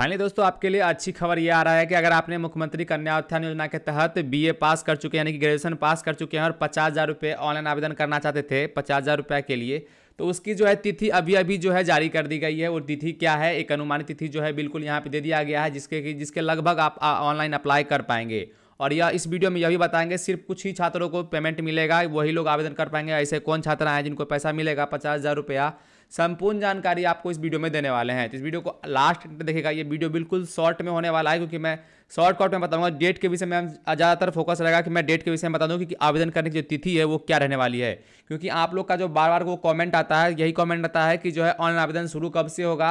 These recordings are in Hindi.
फाइनली दोस्तों आपके लिए अच्छी खबर ये आ रहा है कि अगर आपने मुख्यमंत्री कन्या उत्थान योजना के तहत बीए पास कर चुके हैं यानी कि ग्रेजुएशन पास कर चुके हैं और पचास हज़ार रुपये ऑनलाइन आवेदन करना चाहते थे पचास हज़ार रुपये के लिए तो उसकी जो है तिथि अभी अभी जो है जारी कर दी गई है और तिथि क्या है एक अनुमानित तिथि जो है बिल्कुल यहाँ पर दे दिया गया है जिसके कि जिसके लगभग आप ऑनलाइन अप्लाई कर पाएंगे और यह इस वीडियो में यह भी बताएंगे सिर्फ कुछ ही छात्रों को पेमेंट मिलेगा वही लोग आवेदन कर पाएंगे ऐसे कौन छात्र आए जिनको पैसा मिलेगा पचास हज़ार रुपया संपूर्ण जानकारी आपको इस वीडियो में देने वाले हैं तो इस वीडियो को लास्ट तक देखेगा ये वीडियो बिल्कुल शॉर्ट में होने वाला है क्योंकि मैं शॉर्ट कॉट में बताऊंगा डेट के विषय में हम ज़्यादातर फोकस रहेगा कि मैं डेट के विषय में बता दूँ कि आवेदन करने की जो तिथि है वो क्या रहने वाली है क्योंकि आप लोग का जो बार बार वो कॉमेंट आता है यही कॉमेंट आता है कि जो है ऑनलाइन आवेदन शुरू कब से होगा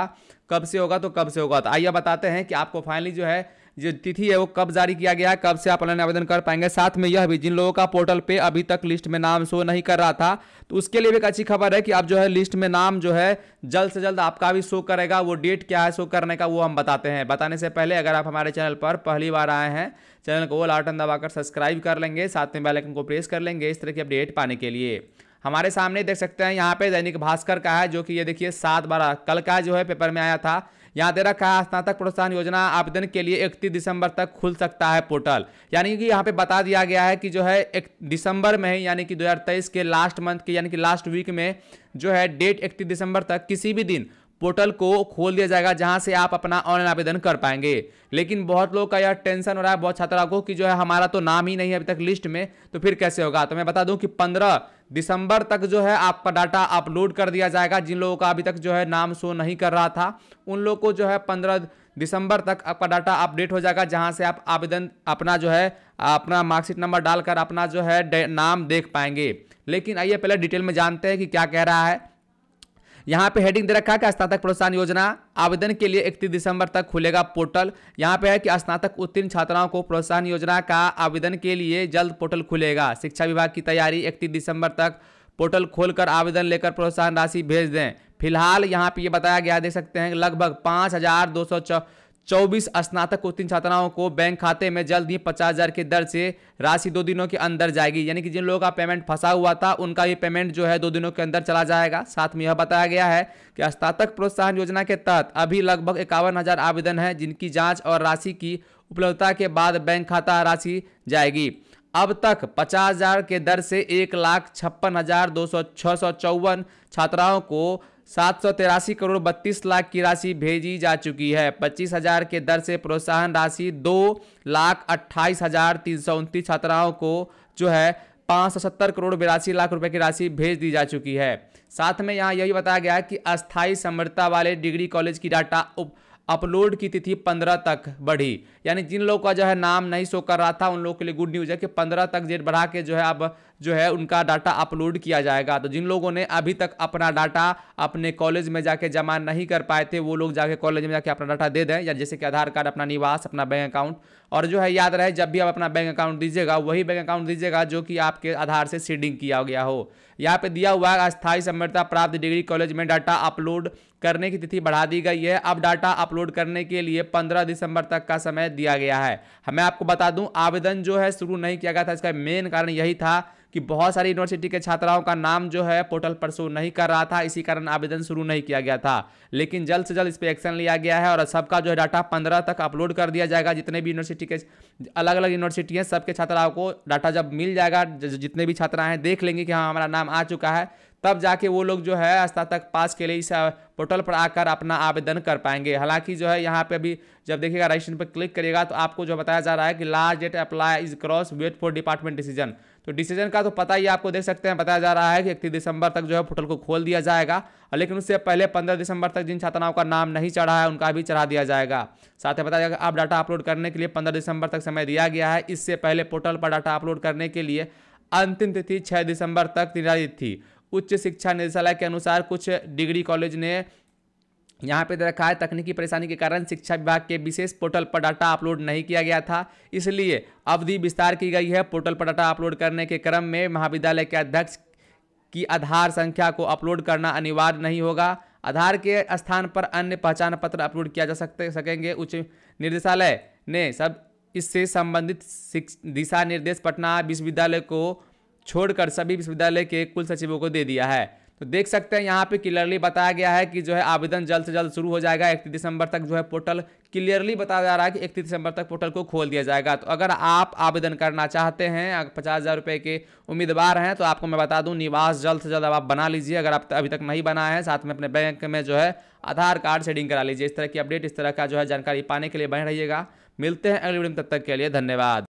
कब से होगा तो कब से होगा तो आइए बताते हैं कि आपको फाइनली जो है जो तिथि है वो कब जारी किया गया है कब से आप ऑनलाइन आवेदन कर पाएंगे साथ में यह भी जिन लोगों का पोर्टल पे अभी तक लिस्ट में नाम शो नहीं कर रहा था तो उसके लिए भी एक अच्छी खबर है कि आप जो है लिस्ट में नाम जो है जल्द से जल्द आपका भी शो करेगा वो डेट क्या है शो करने का वो हम बताते हैं बताने से पहले अगर आप हमारे चैनल पर पहली बार आए हैं चैनल को लाटन दबाकर सब्सक्राइब कर लेंगे साथ में बैलकन को प्रेस कर लेंगे इस तरह की अपडेट पाने के लिए हमारे सामने देख सकते हैं यहाँ पे दैनिक भास्कर का है जो कि ये देखिए सात बारह कल का जो है पेपर में आया था यहाँ दे रखा है स्नातक प्रोत्साहन योजना आवेदन के लिए इकतीस दिसंबर तक खुल सकता है पोर्टल यानी कि यहाँ पे बता दिया गया है कि जो है एक दिसंबर में यानी कि 2023 के लास्ट मंथ के यानी कि लास्ट वीक में जो है डेट इकतीस दिसंबर तक किसी भी दिन पोर्टल को खोल दिया जाएगा जहां से आप अपना ऑनलाइन आवेदन कर पाएंगे लेकिन बहुत लोग का यह टेंशन हो रहा है बहुत छात्रा को कि जो है हमारा तो नाम ही नहीं है अभी तक लिस्ट में तो फिर कैसे होगा तो मैं बता दूं कि पंद्रह दिसंबर तक जो है आपका डाटा अपलोड कर दिया जाएगा जिन लोगों का अभी तक जो है नाम शो नहीं कर रहा था उन लोग को जो है पंद्रह दिसंबर तक आपका डाटा अपडेट हो जाएगा जहाँ से आप आवेदन अपना जो है अपना मार्कशीट नंबर डालकर अपना जो है नाम देख पाएंगे लेकिन आइए पहले डिटेल में जानते हैं कि क्या कह रहा है यहाँ पे हेडिंग दे रखा है कि स्नातक प्रोत्साहन योजना आवेदन के लिए इकतीस दिसंबर तक खुलेगा पोर्टल यहाँ पे है कि स्नातक उत्तीर्ण छात्राओं को प्रोत्साहन योजना का आवेदन के लिए जल्द पोर्टल खुलेगा शिक्षा विभाग की तैयारी इकतीस दिसंबर तक पोर्टल खोलकर आवेदन लेकर प्रोत्साहन राशि भेज दें फिलहाल यहाँ पे ये बताया गया देख सकते हैं लगभग पाँच हजार दो सौ 24 उत्तीन छात्राओं को बैंक खाते में जल्द ही पचास हज़ार की दर से राशि दो दिनों के अंदर जाएगी यानी कि जिन लोगों का पेमेंट फंसा हुआ था उनका ये पेमेंट जो है दो दिनों के अंदर चला जाएगा साथ में यह बताया गया है कि स्नातक प्रोत्साहन योजना के तहत अभी लगभग इक्यावन आवेदन है जिनकी जाँच और राशि की उपलब्धता के बाद बैंक खाता राशि जाएगी अब तक पचास हजार के दर से एक लाख छप्पन हजार दो सौ छः सौ चौवन छात्राओं को सात सौ तिरासी करोड़ बत्तीस लाख की राशि भेजी जा चुकी है पच्चीस हजार के दर से प्रोत्साहन राशि दो लाख अट्ठाईस हजार तीन सौ उनतीस छात्राओं को जो है पाँच सौ सत्तर करोड़ बिरासी लाख रुपए की राशि भेज दी जा चुकी है साथ में यहाँ यही बताया गया है कि अस्थायी समृद्धता वाले डिग्री कॉलेज की डाटा उप अपलोड की तिथि पंद्रह तक बढ़ी यानी जिन लोगों का जो है नाम नहीं शो कर रहा था उन लोगों के लिए गुड न्यूज़ है कि पंद्रह तक डेट बढ़ा के जो है अब जो है उनका डाटा अपलोड किया जाएगा तो जिन लोगों ने अभी तक अपना डाटा अपने कॉलेज में जाके जमा नहीं कर पाए थे वो लोग जाके कॉलेज में जाके अपना डाटा दे दें या जैसे कि आधार कार्ड अपना निवास अपना बैंक अकाउंट और जो है याद रहे जब भी आप अपना बैंक अकाउंट दीजिएगा वही बैंक अकाउंट दीजिएगा जो कि आपके आधार से सीडिंग किया गया हो यहाँ पर दिया हुआ है अस्थायी सम्यता प्राप्त डिग्री कॉलेज में डाटा अपलोड करने की तिथि बढ़ा दी गई है अब डाटा अपलोड करने के लिए पंद्रह दिसंबर तक का समय दिया गया है मैं आपको बता दूँ आवेदन जो है शुरू नहीं किया गया था इसका मेन कारण यही था कि बहुत सारी यूनिवर्सिटी के छात्राओं का नाम जो है पोर्टल पर शो नहीं कर रहा था इसी कारण आवेदन शुरू नहीं किया गया था लेकिन जल्द से जल्द इस पर एक्शन लिया गया है और सबका जो है डाटा पंद्रह तक अपलोड कर दिया जाएगा जितने भी यूनिवर्सिटी के अलग अलग यूनिवर्सिटी हैं सबके छात्राओं को डाटा जब मिल जाएगा जितने भी छात्राएं हैं देख लेंगे कि हाँ हमारा नाम आ चुका है तब जाके वो लोग जो है स्नातक पास के लिए इस पोर्टल पर आकर अपना आवेदन कर पाएंगे हालांकि जो है यहाँ पे अभी जब देखिएगा राइशन पर क्लिक करिएगा तो आपको जो बताया जा रहा है कि last date apply is cross wait for department decision तो डिसीजन का तो पता ही आपको देख सकते हैं बताया जा रहा है कि इकतीस दिसंबर तक जो है पोर्टल को खोल दिया जाएगा लेकिन उससे पहले पंद्रह दिसंबर तक जिन छात्राओं का नाम नहीं चढ़ा है उनका भी चढ़ा दिया जाएगा साथ ही बताया जाएगा आप डाटा अपलोड करने के लिए पंद्रह दिसंबर तक समय दिया गया है इससे पहले पोर्टल पर डाटा अपलोड करने के लिए अंतिम तिथि छः दिसंबर तक निर्धारित थी उच्च शिक्षा निदेशालय के अनुसार कुछ डिग्री कॉलेज ने यहाँ पे रखा है तकनीकी परेशानी के कारण शिक्षा विभाग के विशेष पोर्टल पर डाटा अपलोड नहीं किया गया था इसलिए अवधि विस्तार की गई है पोर्टल पर डाटा अपलोड करने के क्रम में महाविद्यालय के अध्यक्ष की आधार संख्या को अपलोड करना अनिवार्य नहीं होगा आधार के स्थान पर अन्य पहचान पत्र अपलोड किया जा सकते सकेंगे उच्च निदेशालय ने सब इससे संबंधित दिशा निर्देश पटना विश्वविद्यालय को छोड़कर सभी विश्वविद्यालय के कुल सचिवों को दे दिया है तो देख सकते हैं यहाँ पे क्लियरली बताया गया है कि जो है आवेदन जल्द से जल्द शुरू हो जाएगा इकतीस दिसंबर तक जो है पोर्टल क्लियरली बताया जा रहा है कि इकतीस दिसंबर तक पोर्टल को खोल दिया जाएगा तो अगर आप आवेदन करना चाहते हैं अगर पचास हज़ार रुपये के उम्मीदवार हैं तो आपको मैं बता दूं निवास जल्द से जल्द आप बना लीजिए अगर आप अभी तक नहीं बनाए हैं साथ में अपने बैंक में जो है आधार कार्ड सेडिंग करा लीजिए इस तरह की अपडेट इस तरह का जो है जानकारी पाने के लिए बने रहिएगा मिलते हैं अगले वीडियो तब तक के लिए धन्यवाद